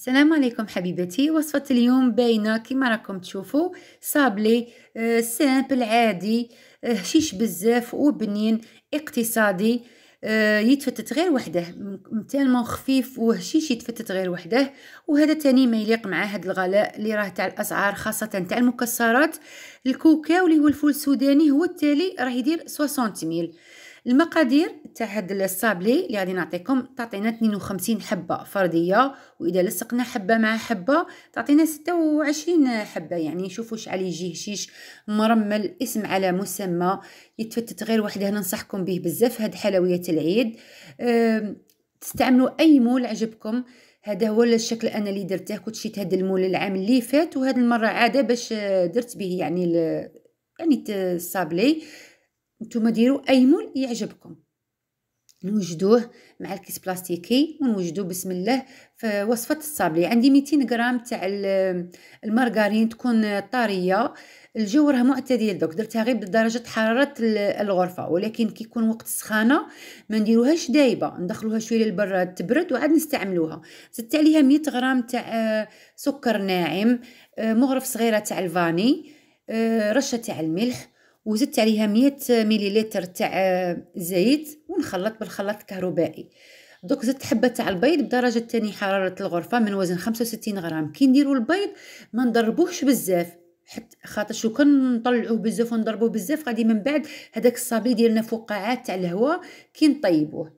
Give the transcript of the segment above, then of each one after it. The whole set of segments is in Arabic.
السلام عليكم حبيبتي وصفة اليوم باينة كما راكم تشوفوا صابلي آه، سامبل عادي هشيش آه، بزاف وبنين اقتصادي آه، يتفتت غير وحده تالمون خفيف وهشيش يتفتت غير وحده وهذا تاني ما يليق مع هذا الغلاء اللي راه تاع الاسعار خاصه تاع المكسرات الكوكاو اللي هو الفول السوداني هو التالي راه يدير 60 ميل المقادير تاع هاد الصابلي اللي غادي نعطيكم تعطينا 52 حبه فرديه واذا لصقنا حبه مع حبه تعطينا 26 حبه يعني شوفوا شحال يجي هشيش مرمل اسم على مسمى يتفتت غير وحده ننصحكم به بزاف هاد حلويات العيد تستعملوا اي مول عجبكم هذا هو الشكل انا اللي درته كنت شيت هذا المول العام اللي فات وهذه المره عاده باش درت به يعني يعني الصابلي نتوما ديروا اي مول يعجبكم نوجدوه مع الكيس بلاستيكي ونوجدوه بسم الله في وصفه الصابلي عندي 200 غرام تاع المارغرين تكون طريه الجو راه معتدل دوك درتها غير بدرجه حراره الغرفه ولكن كي يكون وقت السخانه ما نديروهاش دايبه ندخلوها شويه للبراد تبرد وعاد نستعملوها زدت عليها 100 غرام تاع سكر ناعم آه، مغرف صغيره تاع الفاني آه، رشه تاع الملح وزدت عليها مية مليلتر تاع آه، زيت ونخلط بالخلاط الكهربائي دوك زدت حبه تاع البيض بدرجه تاني حراره الغرفه من وزن 65 غرام كي نديرو البيض ما نضربوهش بزاف حتى خاطر شو كان نطلعوه بزاف ونضربوه بزاف غادي من بعد هذاك الصابلي ديالنا فقاعات تاع الهواء كي نطيبوه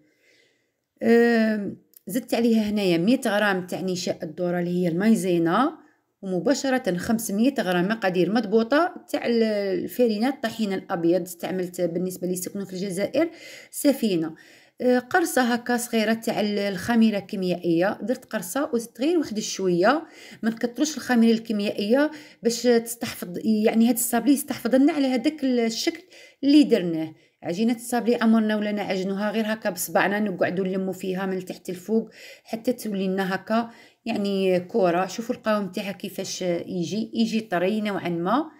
زدت عليها هنايا 100 غرام تاع نشاء الذره اللي هي المايزينا ومباشرة 500 غرام مقادير مضبوطة تاع الفارينة الطحين الأبيض استعملت بالنسبة لي سكنو في الجزائر سفينة آه، قرصة هكا صغيرة تاع الخميرة الكيميائية درت قرصة وزدت غير واحد شوية ما نكتروش الخميرة الكيميائية باش تستحفظ يعني هاد الصابلي يستحفظ لنا على هذاك الشكل اللي درناه عجينة الصابلي أمرنا ولنا عجنوها غير هكا بصبعنا نقعدو نلمو فيها من تحت الفوق حتى تولي لنا هكا يعني كورة شوفوا القوام تاعها كيفاش يجي يجي طري نوعا ما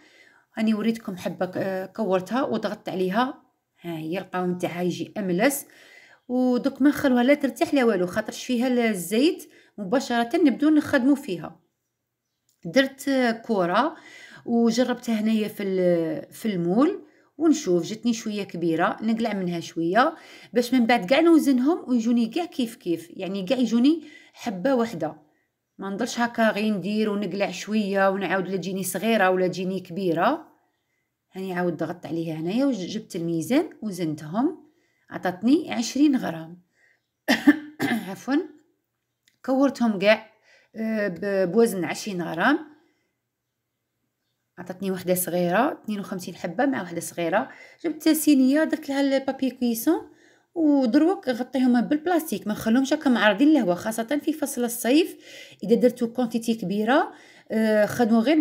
هاني وريتكم حبة كورتها وضغطت عليها ها هي القوام تاعها يجي أملس ودوك ما خلوها لا ترتاح لا والو خاطرش فيها الزيت مباشرة نبدو نخدمو فيها درت كورة وجربتها هنايا في في المول ونشوف جتني شويه كبيره نقلع منها شويه باش من بعد كاع نوزنهم ويجوني كاع كيف كيف يعني كاع يجوني حبه واحده ما نضلش هكا غير ندير ونقلع شويه ونعاود لا تجيني صغيره ولا تجيني كبيره هاني عاود ضغطت عليها هنايا وجبت الميزان وزنتهم عطاتني عشرين غرام عفوا كورتهم كاع آه، بوزن عشرين غرام عطاتني وحده صغيره 52 حبه مع وحده صغيره جبت سينيه درت لها البابي كويسون ودروك غطيهم بالبلاستيك ما نخليهمش هكا معرضين للهواء خاصه في فصل الصيف اذا درتو كونتيتي كبيره آه، خدموا غير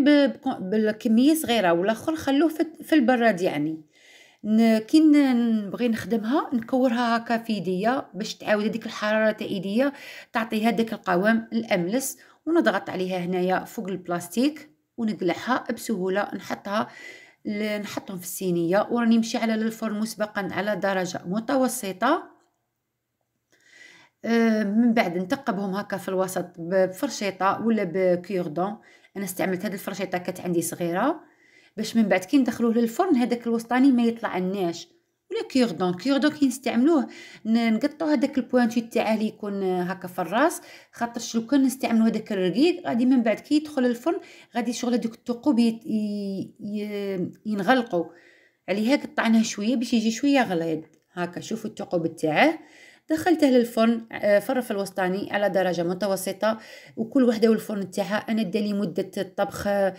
بالكميه صغيره والاخر خلوه في البراد يعني كي نبغي نخدمها نكورها هكا في يديا باش تعاود هذيك الحراره تاع ايديا تعطيها داك القوام الاملس ونضغط عليها هنايا فوق البلاستيك ونقلعها بسهولة نحطها نحطهم في الصينية وراني نمشي على الفرن مسبقا على درجة متوسطة آه، من بعد نتقبهم هكا في الوسط بفرشيطه ولا بكيوردون انا استعملت هذه الفرشيطه كانت عندي صغيره باش من بعد كي ندخلوه للفرن هذاك الوسطاني ما يطلع الناش ولا كيردون كيردون كنستعملوه نقطعو هذاك البوانتي تاعه اللي يكون هكا في الراس خاطرش لو كان نستعملو هذاك الرقيق غادي من بعد كي يدخل الفرن غادي شغل هذوك الثقوب ينغلقوا عليها قطعناه شويه باش يجي شويه غليظ هكا شوفوا الثقوب تاعه دخلته للفرن آه، في الرف الوسطاني على درجة متوسطة وكل وحدة والفرن تاعها أنا دالي مدة الطبخ آه،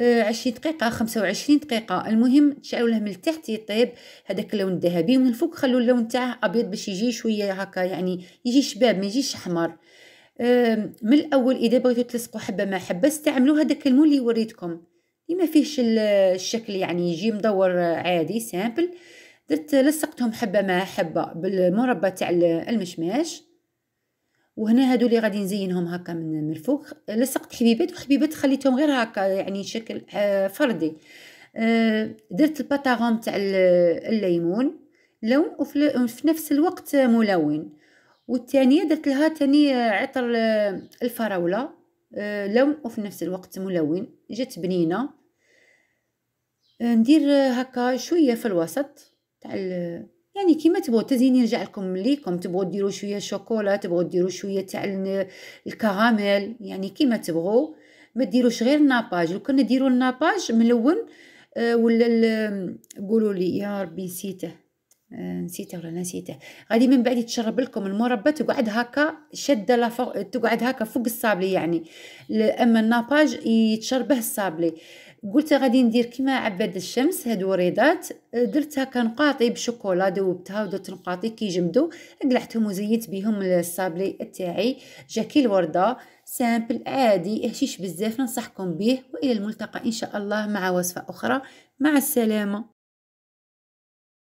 عشرين دقيقة خمسة وعشرين دقيقة المهم تشعلوا له من التحت يطيب هذاك اللون الذهبي ومن الفوق خلوا اللون تاعه أبيض باش يجي شوية هكا يعني يجي شباب ما يجيش أحمر من الأول إذا بغيتو تلصقوا حبة ما حبة استعملوا هذاك المول اللي وريتكم اللي ما فيهش الشكل يعني يجي مدور عادي سامبل درت لصقتهم حبة ما حبة بالمربى تاع المشماش وهنا هادو اللي غادي نزينهم هكا من الفوق لصقت حبيبات وحبيبات خليتهم غير هكا يعني شكل آه، فردي آه، درت الباتاغون تاع الليمون لون وفي نفس الوقت ملون والثانيه درت لها ثاني آه، عطر الفراوله لون وفي نفس الوقت ملون جات بنينه ندير هكا شويه في الوسط تاع يعني كيما تبغوا تزين يرجع لكم ليكم تبغوا ديروا شويه شوكولا تبغوا ديروا شويه تاع الكراميل يعني كيما تبغوا ما ديروش غير الناباج لو كنا ديروا الناباج ملون آه، ولا قولوا لي يا ربي نسيته آه، نسيته ولا نسيته غادي من بعد يتشرب لكم المربى تقعد هكا شاده لفوق تقعد هكا فوق الصابلي يعني اما الناباج يتشربه الصابلي قلت غادي ندير كيما عباد الشمس هاد وريضات أه، درتها كنقاطي بشوكولا ذوبتها ودرت نقاطي كيجمدو قلعتهم وزيت بهم الصابلي تاعي جاكي الورده سامبل عادي هشيش بزاف ننصحكم به والى الملتقى ان شاء الله مع وصفه اخرى مع السلامه